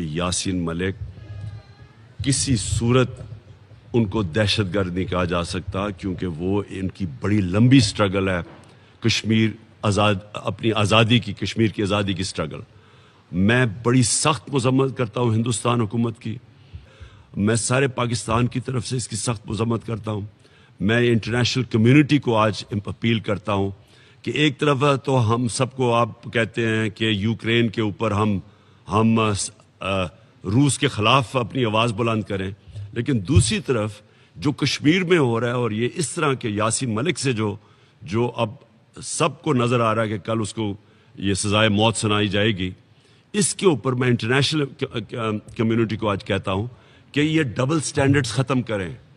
कि यासीन मलिक किसी सूरत उनको दहशत गर्द नहीं कहा जा सकता क्योंकि वो इनकी बड़ी लंबी स्ट्रगल है कश्मीर आज़ाद अपनी आज़ादी की कश्मीर की आज़ादी की स्ट्रगल मैं बड़ी सख्त मजम्मत करता हूँ हिंदुस्तान हुकूमत की मैं सारे पाकिस्तान की तरफ से इसकी सख्त मजम्मत करता हूँ मैं इंटरनेशनल कम्यूनिटी को आज अपील करता हूँ कि एक तरफ तो हम सबको आप कहते हैं कि यूक्रेन के ऊपर हम हम रूस के खिलाफ अपनी आवाज़ बुलंद करें लेकिन दूसरी तरफ जो कश्मीर में हो रहा है और ये इस तरह के यासी मलिक से जो जो अब सबको नज़र आ रहा है कि कल उसको ये सज़ाए मौत सुनाई जाएगी इसके ऊपर मैं इंटरनेशनल कम्युनिटी को आज कहता हूँ कि ये डबल स्टैंडर्ड्स ख़त्म करें